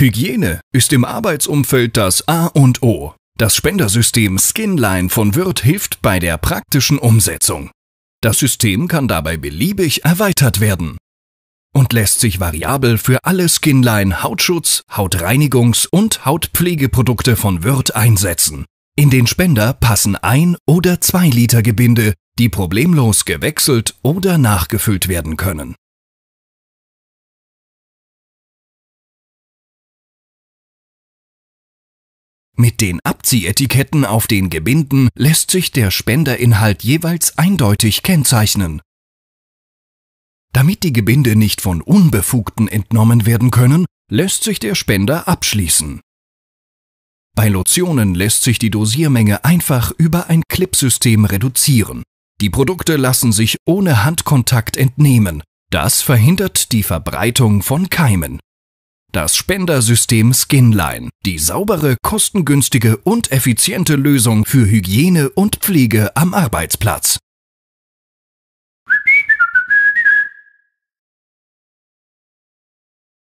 Hygiene ist im Arbeitsumfeld das A und O. Das Spendersystem Skinline von Wirt hilft bei der praktischen Umsetzung. Das System kann dabei beliebig erweitert werden und lässt sich variabel für alle Skinline Hautschutz, Hautreinigungs- und Hautpflegeprodukte von Wirt einsetzen. In den Spender passen ein oder zwei Liter Gebinde, die problemlos gewechselt oder nachgefüllt werden können. Mit den Abziehetiketten auf den Gebinden lässt sich der Spenderinhalt jeweils eindeutig kennzeichnen. Damit die Gebinde nicht von Unbefugten entnommen werden können, lässt sich der Spender abschließen. Bei Lotionen lässt sich die Dosiermenge einfach über ein Clipsystem reduzieren. Die Produkte lassen sich ohne Handkontakt entnehmen. Das verhindert die Verbreitung von Keimen. Das Spendersystem Skinline, die saubere, kostengünstige und effiziente Lösung für Hygiene und Pflege am Arbeitsplatz.